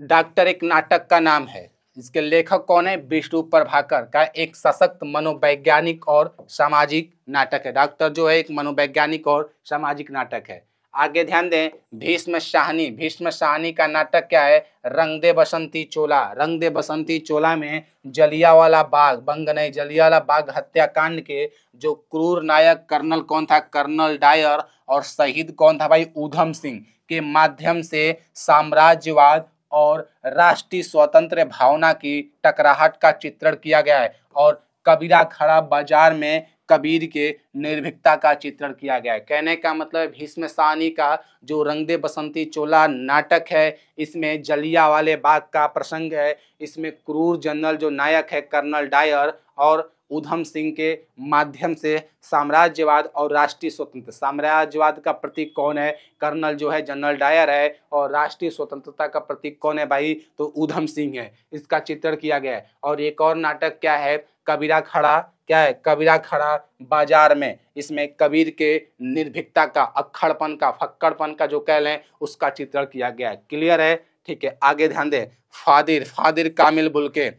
Speaker 1: डॉक्टर एक नाटक का नाम है इसके लेखक कौन है विष्णु प्रभाकर का एक सशक्त मनोवैज्ञानिक और सामाजिक नाटक है डॉक्टर जो है एक मनोवैज्ञानिक और सामाजिक नाटक है आगे ध्यान दें भीष्म शाहनी भीष्म शाहनी का नाटक क्या है रंग दे बसंती चोला रंग दे बसंती चोला में जलियावाला बाग बंग नहीं जलियावाला बाग हत्याकांड के जो क्रूर नायक कर्नल कौन था कर्नल डायर और शहीद कौन था भाई ऊधम सिंह के माध्यम से साम्राज्यवाद और राष्ट्रीय स्वतंत्र भावना की टकराहट का चित्रण किया गया है और कबीरा खड़ा बाजार में कबीर के निर्भीकता का चित्रण किया गया है कहने का मतलब भीष्म सानी का जो रंगदे बसंती चोला नाटक है इसमें जलिया वाले बाग का प्रसंग है इसमें क्रूर जनरल जो नायक है कर्नल डायर और उधम सिंह के माध्यम से साम्राज्यवाद और राष्ट्रीय स्वतंत्र साम्राज्यवाद का प्रतीक कौन है कर्नल जो है जनरल डायर है और राष्ट्रीय स्वतंत्रता का प्रतीक कौन है भाई तो उधम सिंह है इसका चित्रण किया गया है और एक और नाटक क्या है कबीरा खड़ा क्या है कबीरा खड़ा बाजार में इसमें कबीर के निर्भीकता का अक्खड़पन का फक्कड़पन का जो कह लें उसका चित्रण किया गया है क्लियर है ठीक है आगे ध्यान दें फादिर फादिर कामिल बुलके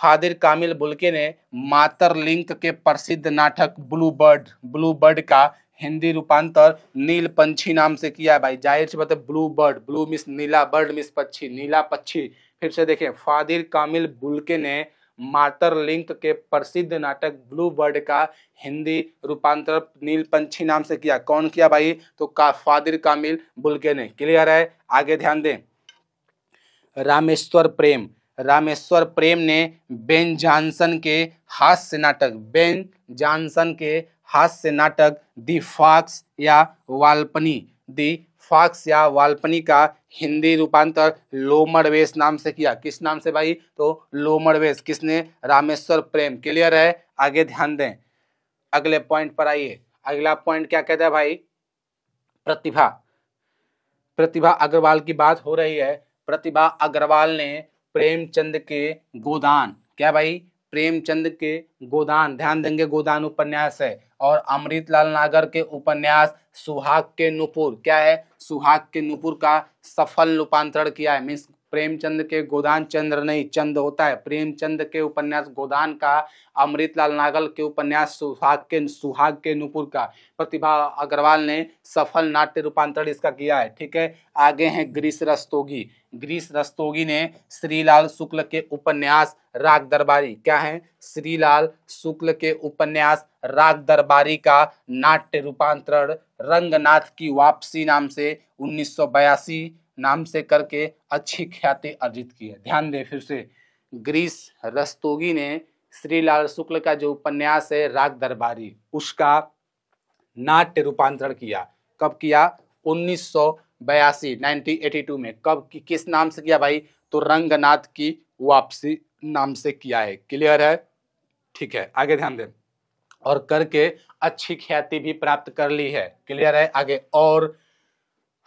Speaker 1: फादिर कामिल बुलके ने मातर लिंक के प्रसिद्ध नाटक ब्लू बर्ड ब्लू बर्ड का हिंदी रूपांतर नील पंछी नाम से किया है भाई जाहिर सी बात है ब्लू बर्ड ब्लू मिस नीला बर्ड मिस पक्षी नीला पक्षी फिर से देखें फादिर कामिल बुलके ने मातर लिंक के प्रसिद्ध नाटक ब्लू बर्ड का हिंदी रूपांतर नील पंछी नाम से किया कौन किया भाई तो का फादिर कामिल बुलके ने क्लियर है आगे ध्यान दें रामेश्वर प्रेम रामेश्वर प्रेम ने बेन जॉनसन के हास्य नाटक बेन जॉनसन के हास्य नाटक दी फॉक्स या वाल्पनी दी फॉक्स या वाल्पनी का हिंदी रूपांतर लोमड़वेश नाम से किया किस नाम से भाई तो लोमड़वेश किसने रामेश्वर प्रेम क्लियर है आगे ध्यान दें अगले पॉइंट पर आइए अगला पॉइंट क्या कहता है भाई प्रतिभा प्रतिभा अग्रवाल की बात हो रही है प्रतिभा अग्रवाल ने प्रेमचंद के गोदान क्या भाई प्रेमचंद के गोदान ध्यान देंगे गोदान उपन्यास है और अमृतलाल नागर के उपन्यास सुहाग के नुपुर क्या है सुहाग के नुपुर का सफल रूपांतरण किया है मीन्स प्रेमचंद के गोदान चंद्र नहीं चंद होता है प्रेमचंद के उपन्यास गोदान का अमृतलाल नागल के उपन्यास सुहाग के सुहाग के नुपुर का प्रतिभा अग्रवाल ने सफल नाट्य रूपांतरण इसका किया है ठीक है आगे हैं ग्रीस रस्तोगी ग्रीस रस्तोगी ने श्रीलाल शुक्ल के उपन्यास राग दरबारी क्या है श्रीलाल शुक्ल के उपन्यास राग दरबारी का नाट्य रूपांतरण रंगनाथ की वापसी नाम से उन्नीस नाम से करके अच्छी ख्याति अर्जित की है ध्यान दें फिर से ग्रीस रस्तोगी ने श्रीलाल शुक्ल का जो उपन्यास है राग दरबारी उसका नाट्य रूपांतरण किया कब किया उन्नीस सौ बयासी नाइनटीन में कब कि, किस नाम से किया भाई तो रंगनाथ की वापसी नाम से किया है क्लियर है ठीक है आगे ध्यान दें और करके अच्छी ख्याति भी प्राप्त कर ली है क्लियर है आगे और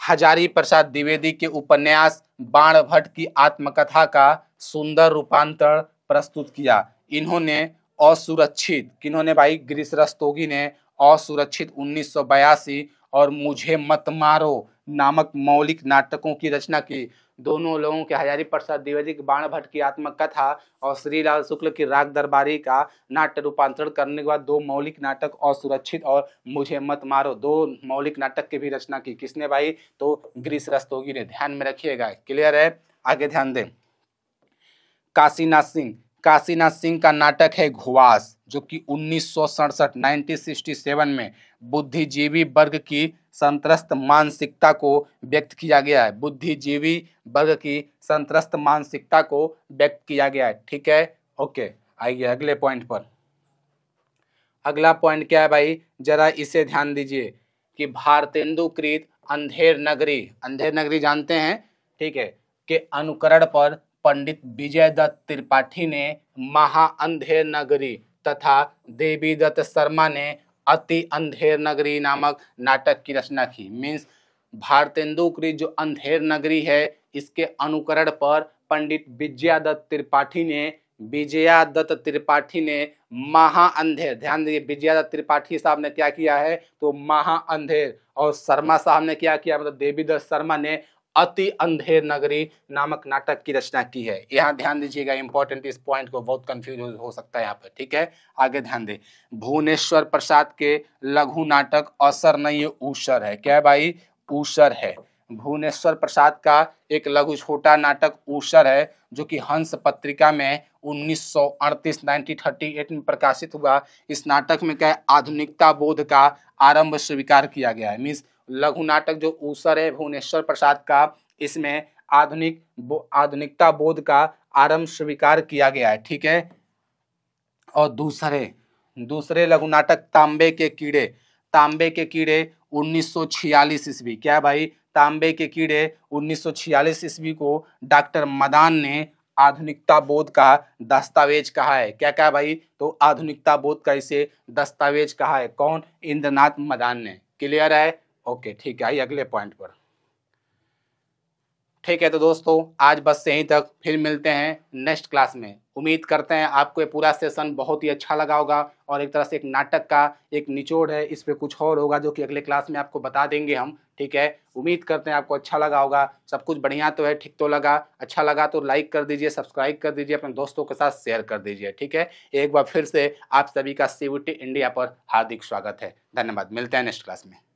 Speaker 1: हजारी प्रसाद द्विवेदी के उपन्यास बाण भट्ट की आत्मकथा का सुंदर रूपांतरण प्रस्तुत किया इन्होंने असुरक्षित किन्होंने भाई ग्रीस रस्तोगी ने असुरक्षित उन्नीस और मुझे मत मारो नामक मौलिक नाटकों की रचना की दोनों लोगों के हजारी प्रसाद द्विवेदी की बाण भट्ट की आत्मकथा और श्रीलाल शुक्ल की राग दरबारी का नाट्य रूपांतरण करने के बाद दो मौलिक नाटक असुरक्षित और, और मुझे मत मारो दो मौलिक नाटक की भी रचना की किसने भाई तो ग्रीस रस्तोगी ने ध्यान में रखिएगा क्लियर है आगे ध्यान दें काशीनाथ सिंह काशीनाथ सिंह का नाटक है घुवास जो कि उन्नीस सौ सड़सठ नाइनटीन में बुद्धिजीवी वर्ग की संतरस्त मानसिकता को व्यक्त किया गया है बुद्धिजीवी वर्ग की संतरस्त मानसिकता को व्यक्त किया गया है ठीक है ओके आइए अगले पॉइंट पर अगला पॉइंट क्या है भाई जरा इसे ध्यान दीजिए कि भारतेंदुकृत अंधेर नगरी अंधेर नगरी जानते हैं ठीक है के अनुकरण पर पंडित विजय दत्त त्रिपाठी ने महा अंधेर नगरी तथा देवी दत्त शर्मा ने अति अंधेर नगरी नामक नाटक की रचना की मीन्स भारतेंदु की जो अंधेर नगरी है इसके अनुकरण पर पंडित विजयादत्त त्रिपाठी ने विजयादत्त त्रिपाठी ने महा अंधेर ध्यान दीजिए विजयादत्त त्रिपाठी साहब ने क्या किया है तो महा अंधेर और शर्मा साहब ने क्या किया मतलब देवीदत्त शर्मा ने अति अंधेर नगरी नामक नाटक की रचना की है यहाँ ध्यान दीजिएगा इंपॉर्टेंट इस पॉइंट को बहुत कंफ्यूज हो सकता है यहाँ पर ठीक है आगे ध्यान दे भुवनेश्वर प्रसाद के लघु नाटक असर नहीं ऊषर ऊसर है क्या है भाई ऊषर है भुवनेश्वर प्रसाद का एक लघु छोटा नाटक ऊषर है जो कि हंस पत्रिका में 1938 1938 में प्रकाशित हुआ इस नाटक में क्या आधुनिकता बोध का आरंभ स्वीकार किया गया है मीन्स लघु नाटक जो ऊसर है भुवनेश्वर प्रसाद का इसमें आधुनिक बो, आधुनिकता बोध का आरंभ स्वीकार किया गया है ठीक है और दूसरे दूसरे लघु नाटक तांबे के कीड़े तांबे के कीड़े 1946 ईस्वी क्या भाई तांबे के कीड़े 1946 ईस्वी को डॉक्टर मदान ने आधुनिकता बोध का दस्तावेज कहा है क्या कहा भाई तो आधुनिकता बोध का इसे दस्तावेज कहा है कौन इंद्रनाथ मदान ने क्लियर है ओके ठीक है आइए अगले पॉइंट पर ठीक है तो दोस्तों आज बस यहीं तक फिर मिलते हैं नेक्स्ट क्लास में उम्मीद करते हैं आपको ये पूरा सेशन बहुत ही अच्छा लगा होगा और एक तरह से एक नाटक का एक निचोड़ है इस पर कुछ और होगा जो कि अगले क्लास में आपको बता देंगे हम ठीक है उम्मीद करते हैं आपको अच्छा लगा होगा सब कुछ बढ़िया तो है ठीक तो लगा अच्छा लगा तो लाइक कर दीजिए सब्सक्राइब कर दीजिए अपने दोस्तों के साथ शेयर कर दीजिए ठीक है एक बार फिर से आप सभी का सीवीटी इंडिया पर हार्दिक स्वागत है धन्यवाद मिलते हैं नेक्स्ट क्लास में